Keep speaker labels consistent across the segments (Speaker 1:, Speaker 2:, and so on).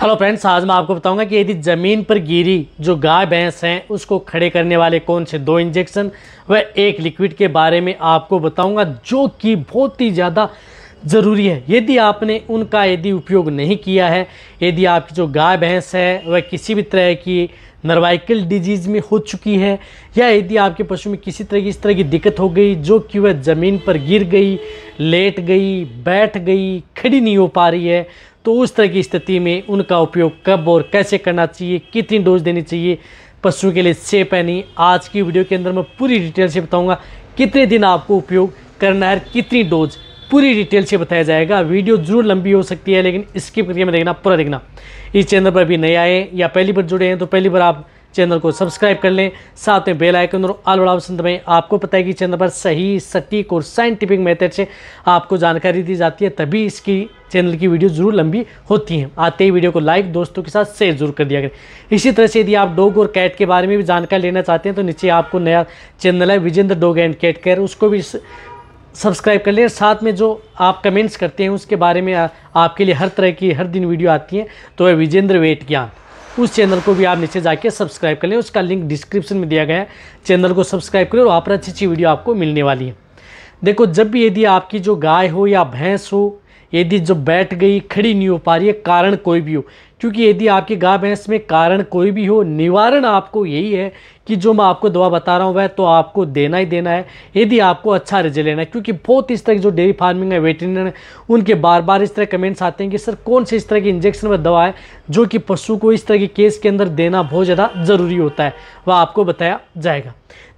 Speaker 1: hello friends आज मैं आपको बताऊंगा कि यदि ज़मीन पर गिरी जो गाय भैंस हैं उसको खड़े करने वाले कौन से दो इंजेक्शन व एक लिक्विड के बारे में आपको बताऊंगा जो कि बहुत ही ज़्यादा ज़रूरी है यदि आपने उनका यदि उपयोग नहीं किया है यदि आपकी जो गाय भैंस है वह किसी भी तरह की नर्वाइकल डिजीज़ में हो चुकी है या यदि आपके पशु में किसी तरह की इस तरह की दिक्कत हो गई जो कि वह ज़मीन पर गिर गई लेट गई बैठ गई खड़ी नहीं हो पा रही है तो उस तरह की स्थिति में उनका उपयोग कब और कैसे करना चाहिए कितनी डोज देनी चाहिए पशु के लिए सेफ है नहीं आज की वीडियो के अंदर मैं पूरी डिटेल से बताऊंगा कितने दिन आपको उपयोग करना है कितनी डोज पूरी डिटेल से बताया जाएगा वीडियो जरूर लंबी हो सकती है लेकिन स्किप करके मैं देखना पूरा देखना इस चैनल पर अभी नए आए या पहली बार जुड़े हैं तो पहली बार आप चैनल को सब्सक्राइब कर लें साथ में बेल आइकन और आल बड़ा पसंद में आपको पता है कि चैनल पर सही सटीक और साइंटिफिक मेथड से आपको जानकारी दी जाती है तभी इसकी चैनल की वीडियो ज़रूर लंबी होती हैं आते ही वीडियो को लाइक दोस्तों के साथ शेयर जरूर कर दिया करें इसी तरह से यदि आप डॉग और कैट के बारे में भी जानकारी लेना चाहते हैं तो नीचे आपको नया चैनल है Vijendra dog and cat care उसको भी सब्सक्राइब कर लें साथ में जो आप कमेंट्स करते हैं उसके बारे में आपके लिए हर तरह की हर दिन वीडियो आती हैं तो है विजेंद्र वेट ज्ञान उस चैनल को भी आप नीचे जाके सब्सक्राइब कर लें उसका लिंक डिस्क्रिप्शन में दिया गया है चैनल को सब्सक्राइब करें और वहाँ पर अच्छी अच्छी वीडियो आपको मिलने वाली है देखो जब भी यदि आपकी जो गाय हो या भैंस हो यदि जो बैठ गई खड़ी नहीं हो पा रही है कारण कोई भी हो क्योंकि यदि आपकी गाय भैंस में कारण कोई भी हो निवारण आपको यही है कि जो मैं आपको दवा बता रहा हूँ वह तो आपको देना ही देना है यदि आपको अच्छा रिजल्ट लेना है क्योंकि बहुत इस तरह की जो डेयरी फार्मिंग है वेटरिनर है उनके बार बार इस तरह कमेंट्स आते हैं कि सर कौन से इस तरह की इंजेक्शन व दवा है जो कि पशु को इस तरह के केस के अंदर देना बहुत ज़्यादा ज़रूरी होता है वह आपको बताया जाएगा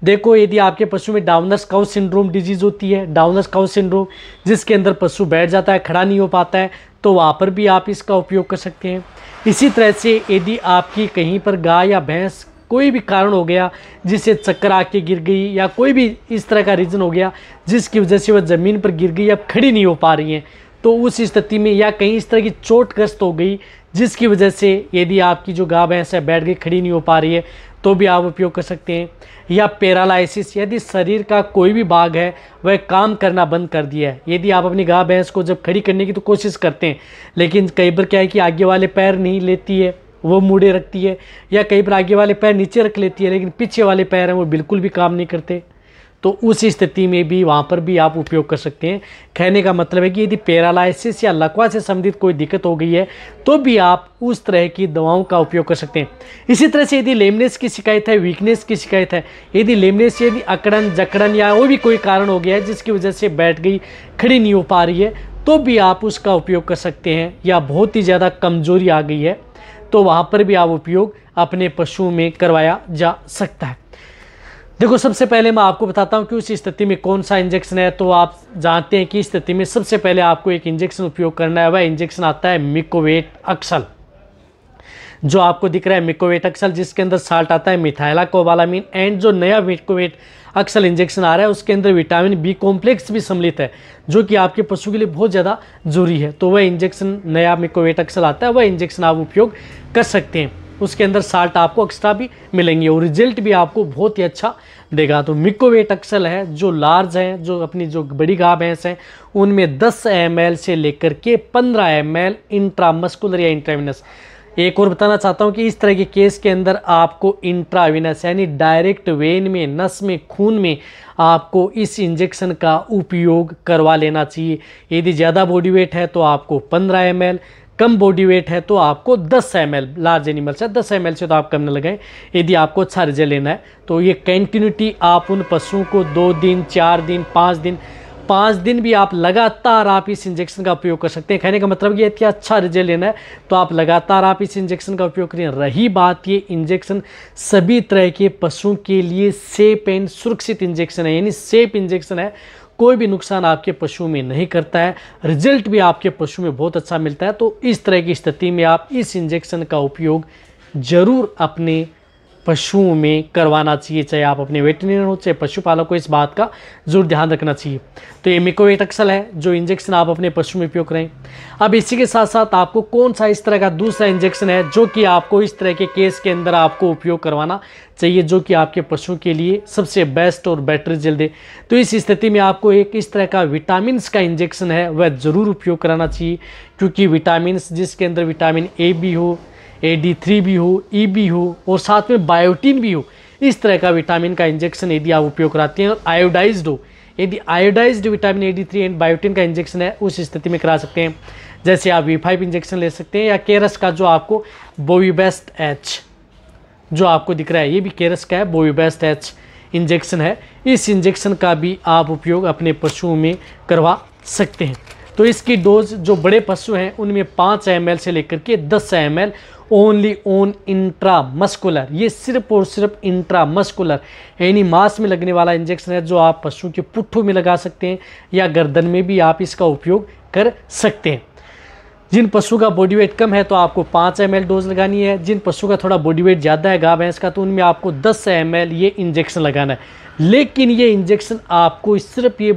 Speaker 1: देखो यदि आपके पशु में डाउनर्स काउ सिंड्रोम डिजीज़ होती है डाउनर्स काउ सिंड्रोम जिसके अंदर पशु बैठ जाता है खड़ा नहीं हो पाता है तो वहाँ पर भी आप इसका उपयोग कर सकते हैं इसी तरह से यदि आपकी कहीं पर गाय या भैंस कोई भी कारण हो गया जिससे चक्कर आके गिर गई या कोई भी इस तरह का रीज़न हो गया जिसकी वजह से वह ज़मीन पर गिर गई अब खड़ी नहीं हो पा रही हैं तो उस स्थिति में या कहीं इस तरह की चोट ग्रस्त हो गई जिसकी वजह से यदि आपकी जो गाय भैंस है बैठ गई खड़ी नहीं हो पा रही है तो भी आप उपयोग कर सकते हैं या पैरालिसिस यदि शरीर का कोई भी भाग है वह काम करना बंद कर दिया है यदि आप अपनी गाय भैंस को जब खड़ी करने की तो कोशिश करते हैं लेकिन कई बार क्या है कि आगे वाले पैर नहीं लेती है वो मुड़े रखती है या कई बार आगे वाले पैर नीचे रख लेती है लेकिन पीछे वाले पैर हैं वो बिल्कुल भी काम नहीं करते तो उस स्थिति में भी वहाँ पर भी आप उपयोग कर सकते हैं कहने का मतलब है कि यदि पैरालाइसिस या लकवा से संबंधित कोई दिक्कत हो गई है तो भी आप उस तरह की दवाओं का उपयोग कर सकते हैं इसी तरह से यदि लेमनेस की शिकायत है वीकनेस की शिकायत है यदि लेमनेस यदि अकड़न जकड़न या वो भी कोई कारण हो गया है जिसकी वजह से बैठ गई खड़ी नहीं हो पा रही है तो भी आप उसका उपयोग कर सकते हैं या बहुत ही ज़्यादा कमजोरी आ गई है तो वहाँ पर भी आप उपयोग अपने पशुओं में करवाया जा सकता है देखो सबसे पहले मैं आपको बताता हूँ कि उस स्थिति में कौन सा इंजेक्शन है तो आप जानते हैं कि स्थिति में सबसे पहले आपको एक इंजेक्शन उपयोग करना है वह इंजेक्शन आता है मिकोवेट अक्सल जो आपको दिख रहा है मिकोवेट अक्सल जिसके अंदर साल्ट आता है मिथाइला कोबालामीन एंड जो नया मिकोवेट अक्सल इंजेक्शन आ रहा है उसके अंदर विटामिन बी कॉम्प्लेक्स भी सम्मिलित है जो कि आपके पशु के लिए बहुत ज़्यादा जरूरी है तो वह इंजेक्शन नया मिकोवेट अक्सल आता है वह इंजेक्शन आप उपयोग कर सकते हैं उसके अंदर साल्ट आपको एक्स्ट्रा भी मिलेंगे और रिजल्ट भी आपको बहुत ही अच्छा देगा तो मिकोवेट अक्सल है जो लार्ज हैं जो अपनी जो बड़ी घा भैंस हैं उनमें 10 एम से लेकर के 15 एम एल इंट्रामस्कुलर या इंट्रामिनस एक और बताना चाहता हूँ कि इस तरह के केस के अंदर आपको इंट्राविनस यानी डायरेक्ट वेन में नस में खून में आपको इस इंजेक्शन का उपयोग करवा लेना चाहिए यदि ज़्यादा बॉडी वेट है तो आपको 15 एम कम बॉडी वेट है तो आपको 10 एम लार्ज एनिमल से 10 एम से तो आप कम न लगाएं यदि आपको अच्छा रिजल्ट लेना है तो ये कंटिन्यूटी आप उन पशुओं को दो दिन चार दिन पाँच दिन पाँच दिन भी आप लगातार आप इस इंजेक्शन का उपयोग कर सकते हैं कहने का मतलब ये है कि अच्छा रिजल्ट लेना है तो आप लगातार आप इस इंजेक्शन का उपयोग करिए रही बात ये इंजेक्शन सभी तरह के पशुओं के लिए सेफ एंड सुरक्षित इंजेक्शन है यानी सेफ इंजेक्शन है कोई भी नुकसान आपके पशु में नहीं करता है रिजल्ट भी आपके पशु में बहुत अच्छा मिलता है तो इस तरह की स्थिति में आप इस इंजेक्शन का उपयोग ज़रूर अपने पशुओं में करवाना चाहिए चाहे आप अपने वेटनरी हो चाहे पशुपालक को इस बात का जरूर ध्यान रखना चाहिए तो ये मिकोवेटक्सल है जो इंजेक्शन आप अपने पशु में उपयोग करें अब इसी के साथ साथ आपको कौन सा इस तरह का दूसरा इंजेक्शन है जो कि आपको इस तरह के केस के अंदर आपको उपयोग करवाना चाहिए जो कि आपके पशु के लिए सबसे बेस्ट और बेटर रिजल्ट दे तो इस स्थिति में आपको एक इस तरह का विटामिन का इंजेक्शन है वह ज़रूर उपयोग कराना चाहिए क्योंकि विटामिन जिसके अंदर विटामिन ए भी हो ए डी थ्री भी हो ई e बी हो और साथ में बायोटीन भी हो इस तरह का विटामिन का इंजेक्शन यदि आप उपयोग कराते हैं और आयोडाइज्ड हो यदि iodized vitamin A three and biotin का इंजेक्शन है उस स्थिति में करा सकते हैं जैसे आप वी फाइव इंजेक्शन ले सकते हैं या केरस का जो आपको बोवीबेस्ट एच जो आपको दिख रहा है ये भी केरस का है बोवीबेस्ट एच इंजेक्शन है इस इंजेक्शन का भी आप उपयोग अपने पशुओं में करवा सकते हैं तो इसकी डोज जो बड़े पशु हैं उनमें पाँच एम से लेकर के दस M only on intramuscular ये सिर्फ और सिर्फ इंट्रा मस्कुलर यानी मांस में लगने वाला इंजेक्शन है जो आप पशु के पुट्ठों में लगा सकते हैं या गर्दन में भी आप इसका उपयोग कर सकते हैं जिन पशु का बॉडी वेट कम है तो आपको पाँच एम डोज लगानी है जिन पशु का थोड़ा बॉडी वेट ज़्यादा है गा भैंस का तो उनमें आपको दस एम ये इंजेक्शन लगाना है लेकिन ये इंजेक्शन आपको सिर्फ ये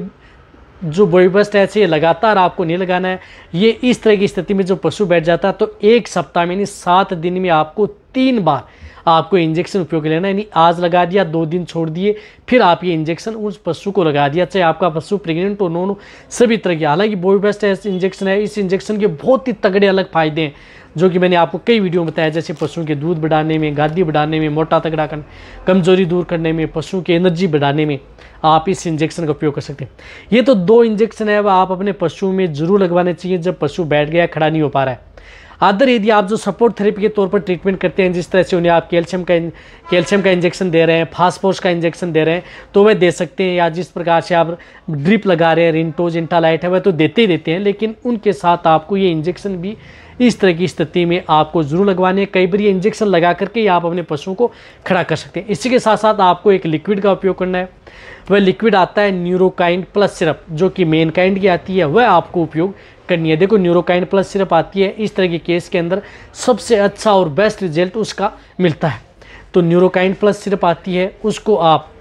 Speaker 1: जो बॉडी पर है ये लगातार आपको नहीं लगाना है ये इस तरह की स्थिति में जो पशु बैठ जाता है तो एक सप्ताह में यानी सात दिन में आपको तीन बार आपको इंजेक्शन उपयोग लेना यानी आज लगा दिया दो दिन छोड़ दिए फिर आप ये इंजेक्शन उस पशु को लगा दिया चाहे आपका पशु प्रेग्नेंट हो नॉन सभी तरह के हालांकि बोई बेस्ट इंजेक्शन है इस इंजेक्शन के बहुत ही तगड़े अलग फायदे हैं जो कि मैंने आपको कई वीडियो में बताया जैसे पशुओं के दूध बढ़ाने में गादी बढ़ाने में मोटा तगड़ा करने कमजोरी दूर करने में पशुओं की एनर्जी बढ़ाने में आप इस इंजेक्शन का उपयोग कर सकते हैं ये तो दो इंजेक्शन है वह आप अपने पशुओं में जरूर लगवाने चाहिए जब पशु बैठ गया खड़ा नहीं हो पा रहा है अदर यदि आप जो सपोर्ट थेरेपी के तौर पर ट्रीटमेंट करते हैं जिस तरह से उन्हें आप कैल्शियम का कैल्शियम का इंजेक्शन दे रहे हैं फास्फोर्स का इंजेक्शन दे रहे हैं तो वह दे सकते हैं या जिस प्रकार से आप ड्रिप लगा रहे हैं रिंटोज इंटालाइट है वह तो देते ही देते हैं लेकिन उनके साथ आपको ये इंजेक्शन भी इस तरह की स्थिति में आपको जरूर लगवाने हैं कई बार ये इंजेक्शन लगा करके आप अपने पशुओं को खड़ा कर सकते हैं इसी के साथ साथ आपको एक लिक्विड का उपयोग करना है वह लिक्विड आता है न्यूरोकाइंड प्लस सिरप जो कि मेन काइंड की आती है वह आपको उपयोग करनी है देखो न्यूरोकाइन प्लस सिर्फ आती है इस तरह के केस के अंदर सबसे अच्छा और बेस्ट रिजल्ट उसका मिलता है तो न्यूरोकाइन प्लस सिर्फ आती है उसको आप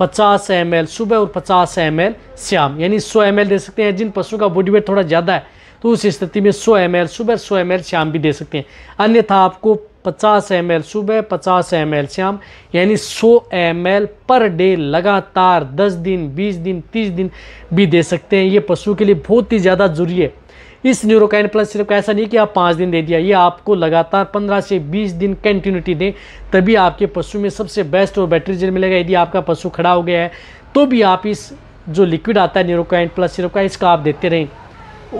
Speaker 1: 50 एम सुबह और 50 एम शाम यानी 100 एम दे सकते हैं जिन पशुओं का बॉडी वेट थोड़ा ज़्यादा है तो उस स्थिति में 100 एम सुबह 100 एम शाम भी दे सकते हैं अन्यथा आपको 50 एम सुबह 50 एम शाम यानी 100 एम पर डे लगातार 10 दिन 20 दिन 30 दिन भी दे सकते हैं ये पशु के लिए बहुत ही ज़्यादा ज़रूरी है इस न्यूरोकाइन प्लस सिरप का ऐसा नहीं कि आप पाँच दिन दे दिया ये आपको लगातार पंद्रह से बीस दिन कंटिन्यूटी दें तभी आपके पशु में सबसे बेस्ट और बेटर रिजल्ट मिलेगा यदि आपका पशु खड़ा हो गया है तो भी आप इस जो लिक्विड आता है न्यूरोकाइन प्लस सिरप का इसका आप देते रहें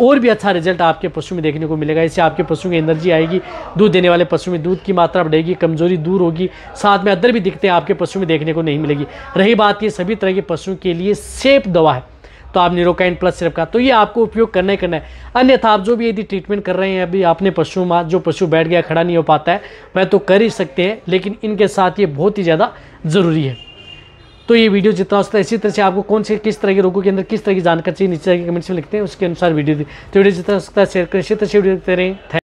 Speaker 1: और भी अच्छा रिजल्ट आपके पशु में देखने को मिलेगा इससे आपके पशु की एनर्जी आएगी दूध देने वाले पशु में दूध की मात्रा बढ़ेगी कमजोरी दूर होगी साथ में अदर भी दिखते हैं आपके पशु में देखने को नहीं मिलेगी रही बात ये सभी तरह के पशुओं के लिए सेफ दवा है तो आप न्यूरोकाइन प्लस सिरप का तो ये आपको उपयोग करना ही करना है अन्यथा आप जो भी यदि ट्रीटमेंट कर रहे हैं अभी आपने पशु जो पशु बैठ गया खड़ा नहीं हो पाता है वह तो कर ही सकते हैं लेकिन इनके साथ ये बहुत ही ज़्यादा ज़रूरी है तो ये वीडियो जितना होता है इसी तरह से आपको कौन से किस तरह के रोगों के अंदर किस तरह की जानकारी चाहिए नीचे कमेंट्स में लिखते हैं उसके अनुसार वीडियो तो वीडियो जितना हो सकता है शेयर करें इसी तरह से वीडियो देखते रहें